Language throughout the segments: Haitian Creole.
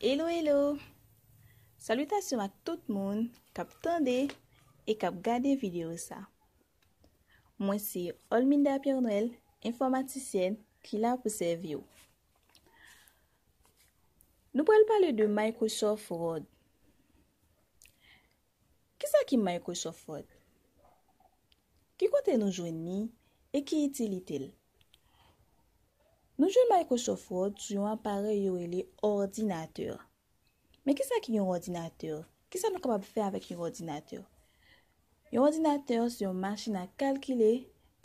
Hello, hello! Salutasyon a tout moun kap tande e kap gade video sa. Mwen si Olminda Pianouel, informatisyen ki la pou sevyou. Nou pou el pale de Microsoft Word. Ki sa ki Microsoft Word? Ki kote nou jwen ni e ki iti litel? Noujwen Microsoft Word sou yon apare yoweli ordinateur. Me kisa ki yon ordinateur? Kisa nou kabab fè avèk yon ordinateur? Yon ordinateur sou yon machina kalkile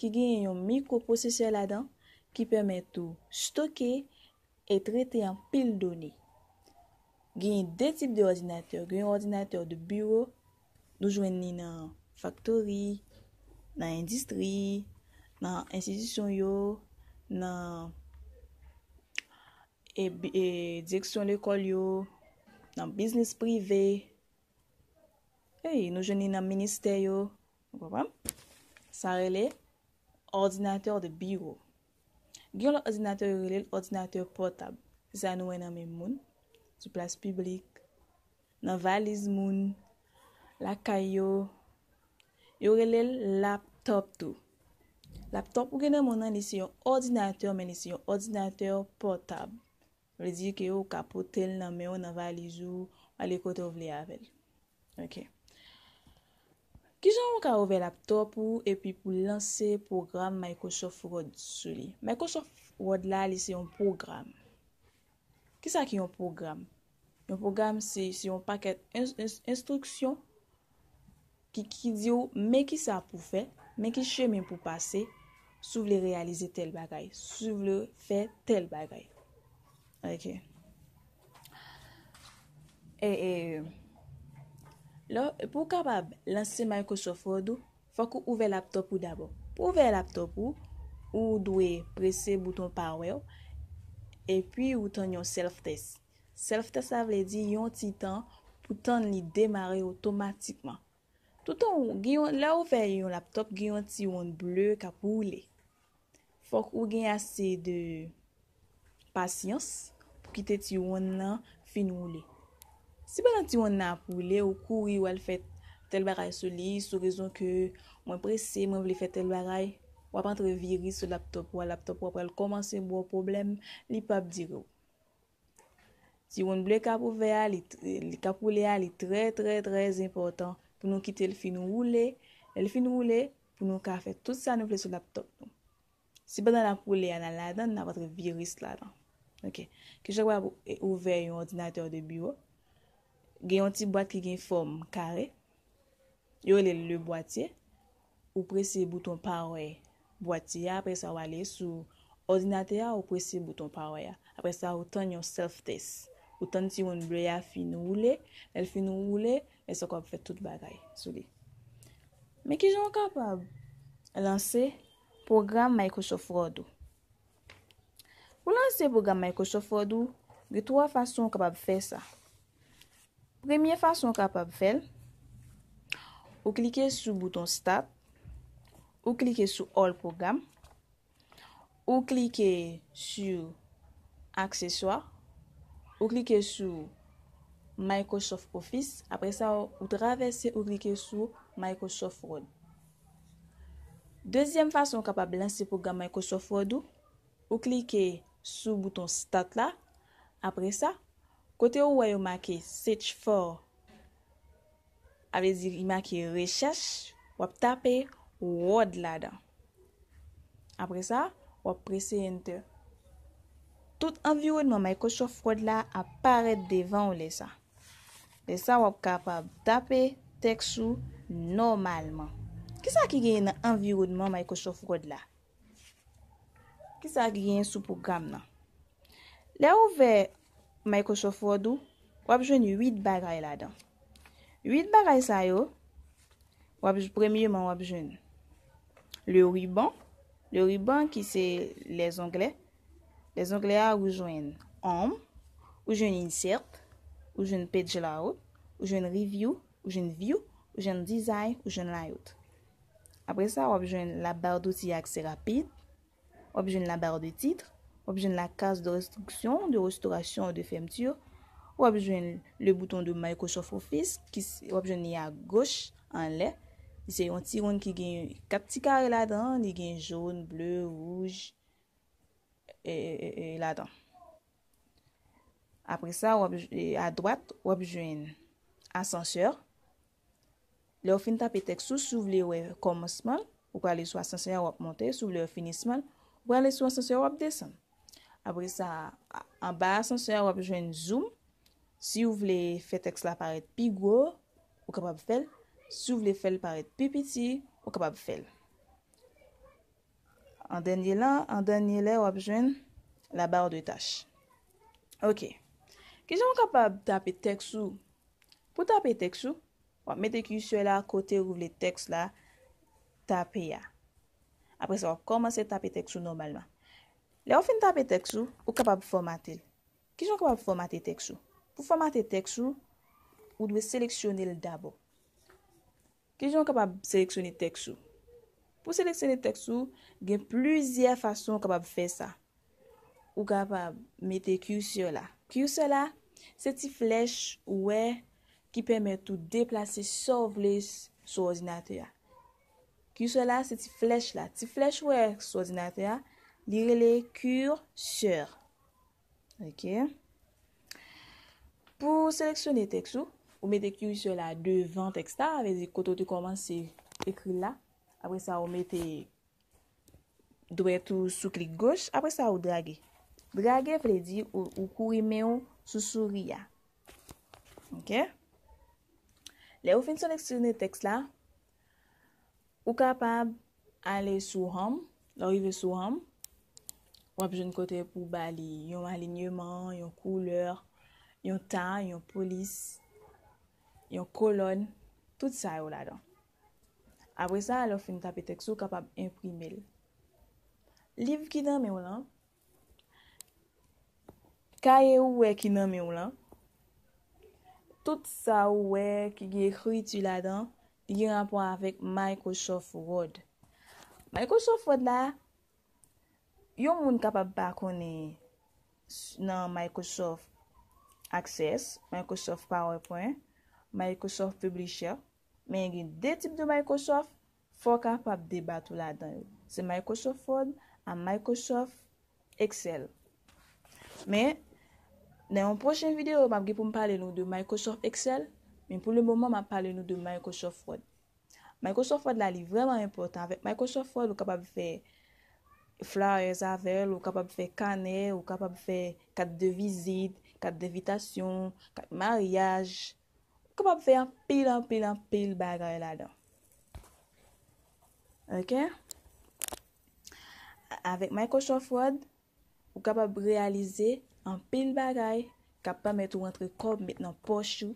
ki gen yon mikroprosesor la dan ki pwemè tou stoke et rete yon pil doni. Gen yon de tip de ordinateur. Gen yon ordinateur de bureau. Noujwen ni nan faktori, nan indistri, nan insidisyon yow, nan... E, e direksyon lè kol yo, nan bisnis prive, e nou jeni nan minister yo, sa rele, ordinatèr de biro. Gen lè ordinatèr yo rele, ordinatèr potab, zan wè nan men moun, zi plas publik, nan valiz moun, lakay yo, yo rele laptop tou. Laptop wè gen nan moun nan, men lisi yo ordinatèr, men lisi yo ordinatèr potab. Vele di ki yo ka potel nan men yo nan valizou ale kote ou vle avel. Ok. Ki jan wak a ouvel ap top ou epi pou lanse program Microsoft Word sou li. Microsoft Word la li se yon program. Ki sa ki yon program? Yon program se yon paket instruksyon ki di yo me ki sa pou fe, me ki chemen pou pase sou vle realize tel bagay, sou vle fe tel bagay. E, e, la, pou kabab lansi Microsoft Word ou, fok ou ouve laptop ou dabo. Pou ouve laptop ou, ou dwe prese bouton power, e pi ou ton yon self test. Self test a vle di yon ti tan pou tan li demare otomatikman. Touton, la ouve yon laptop, yon ti yon ble kap ou le. Fok ou gen ase de... pasyans pou kite ti won nan fin wou li. Si banan ti won nan ap wou li, ou kouri ou al fet tel baray soli, sou rezon ke mwen prese, mwen wli fet tel baray, wap antre viri sou laptop, wap apre al komanse mwen wap problem, li pa ap dire ou. Ti won ble kap wou li a, li kap wou li a, li tre tre trez important pou nou kite l fin wou li, l fin wou li pou nou ka fet tout sa nou vle sou laptop nou. Si banan ap wou li anan ladan, nan ap atre viri sladan. Ok, kèjè wè ouve yon ordinatè ou de biwo, gen yon ti boat ki gen form kare, yon lè lè boatye, ou presye bouton power, boatye a apre sa ou ale sou ordinatè a ou presye bouton power a. Apre sa ou tan yon self-test, ou tan ti yon brey a fin nou wle, el fin nou wle, el sok wè pou fè tout bagay sou li. Mè kèjè wè wè kapab lanse program Microsoft Word ou. Ou lanse program Microsoft Word ou, de 3 fasyon ou kapab fè sa. Premye fasyon ou kapab fèl, ou klike sou bouton Start, ou klike sou All Program, ou klike sou Accessoire, ou klike sou Microsoft Office, apre sa ou travesse ou klike sou Microsoft Word. Dezyen fasyon ou kapab lanse program Microsoft Word ou, ou klike Accessory, Sou bouton start la. Apre sa, kote ou wè yo make sech for. Awezi, yi make rechash. Wap tape wad la dan. Apre sa, wap prese enter. Tout environnement Microsoft wad la aparet devan ou lesa. Lesa wap kapab tape tek sou normalman. Ki sa ki gen environnement Microsoft wad la? Ki sa griyen sou program nan? La ouve Microsoft Word ou, wap jwen 8 bagay la dan. 8 bagay sa yo, wap premye man wap jwen le riban. Le riban ki se le zongle. Le zongle a wajwen om, wajwen insert, wajwen page la ou, wajwen review, wajwen view, wajwen design, wajwen layout. Apre sa wap jwen la bar do si akse rapid. Wap jwen la bar de titre, wap jwen la kase de restriksyon, de restaurasyon ou de femtyur. Wap jwen le bouton de Microsoft Office, wap jwen li a goche, an le. Li se yon tiroun ki gen kap ti kare la dan, li gen joun, ble, rouj, e la dan. Apre sa, wap jwen, a dwat, wap jwen asanseur. Li wap fin tapetek sou sou vle wè komosman, wap wale sou asanseur wap monte, sou vle wap finisman. Wè alè sou an sensè wap desan. Abre sa, an ba sensè wap jwen zoom. Si ou vle fè teks la paret pi gwo, wè kapab fèl. Si ou vle fèl paret pi piti, wè kapab fèl. An dènyè la, an dènyè la wap jwen la bar de tash. Ok. Kè jè wè kapab tape teks ou? Po tape teks ou, wè mette ki sou la kote wè vle teks la tape ya. apre sa ou komanse tape teksou normalman. Le ou fin tape teksou, ou kapab formatel. Kijon kapab formatel teksou? Pou formatel teksou, ou dwe seleksyonel dabo. Kijon kapab seleksyonel teksou? Pou seleksyonel teksou, gen pluzyer fason kapab fe sa. Ou kapab mete kyou se la. Kyou se la, se ti flech ou e ki peme tou deplase sovle sou ozinate ya. Ki ou se la, se ti flech la. Ti flech wè sou dinate a, lire le kür sèr. Ok? Pou seleksyonè teks ou, ou mette kür sè la devan teks ta, vezi koto ti koman se ekri la. Apre sa ou mette dwe tou sou klik gòsh. Apre sa ou dragè. Dragè vle di ou kou imè ou sou souri ya. Ok? Le ou fin seleksyonè teks la, Ou kapab ale sou ham, lorive sou ham, wap joun kote pou bali yon alinyeman, yon kouleur, yon tan, yon polis, yon kolon, tout sa yon ladan. Abre sa alofen tapetek sou kapab imprimel. Liv ki nan me ou lan, kaje ou we ki nan me ou lan, tout sa ou we ki ge kri tu ladan. yon anpon avik Microsoft Word. Microsoft Word la, yon moun kapap pa koni nan Microsoft Access, Microsoft PowerPoint, Microsoft Publisher, men yon gen de tip de Microsoft, fò kapap debat ou la dan. Se Microsoft Word an Microsoft Excel. Men, nan yon prochen videyo, mabgi pou m pale nou de Microsoft Excel, Men pou le mouman man pale nou de Microsoft Word. Microsoft Word la li vreman impotant. Avèk Microsoft Word ou kapab fè flowers avèl, ou kapab fè kanè, ou kapab fè kat de vizit, kat de vitasyon, kat de maryaj. Ou kapab fè an pil an pil an pil bagay la dan. Ok? Avèk Microsoft Word ou kapab realize an pil bagay kapab mè tou rentre kom mèt nan pochou.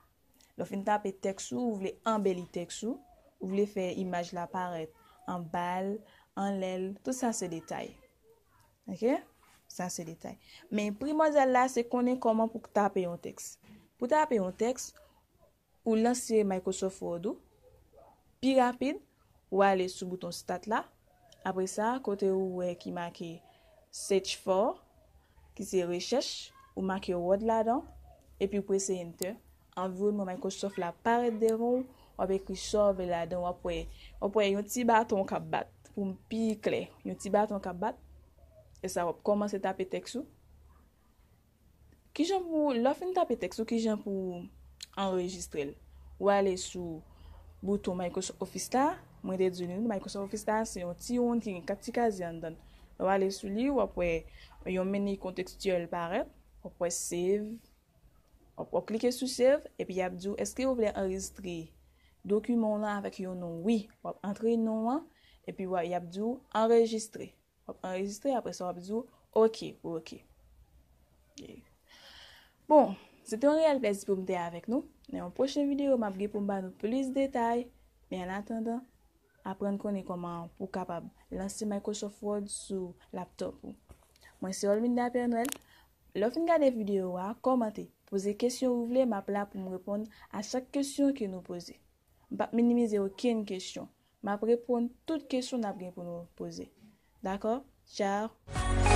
yo fin tape teks ou ou vle embe li teks ou ou vle fe imaj la paret an bal, an lel tout san se detay ok, san se detay men primazel la se konen koman pou tape yon teks pou tape yon teks, ou lansye Microsoft Word ou pi rapide, ou ale sou bouton stat la apre sa, kote ou we ki make search for ki se reches ou make word la don e pi prese enter anvoun mwen Microsoft la paret de roun, wap e krisov e la den wapwe, wapwe yon ti baton kap bat, pou m pi kre, yon ti baton kap bat, e sa wap komanse tapetek sou. Ki jen pou, la fin tapetek sou, ki jen pou enregistrel, wale sou bouton Microsoft Office Star, mwen dedzouni yon Microsoft Office Star, se yon ti yon ki yon kati kazi an dan, wale sou li wapwe, yon meni kontekstiyol paret, wapwe save, Hop, hop, klike sou save. Epi, yap di ou, eske ou vle enregistre dokumon lan avèk yo nou, oui. Hop, entre nou an. Epi, wè, yap di ou, enregistre. Hop, enregistre. Apre sa, yap di ou, ok, ok. Bon, se te an real plezi pou mte avèk nou. Nè, yon poche videyo, m apge pou m ban nou plis detay. Mè an atenda, apren kone koman ou kapab lansi Microsoft Word sou laptop ou. Mwen se olvin da PNL. Lof nga de videyo, wè, komante. Poze kesyon wou vle, m ap la pou m repon a chak kesyon ki nou pose. M pa minimize okyen kesyon. M ap repon tout kesyon ap gen pou nou pose. Dako? Tchao!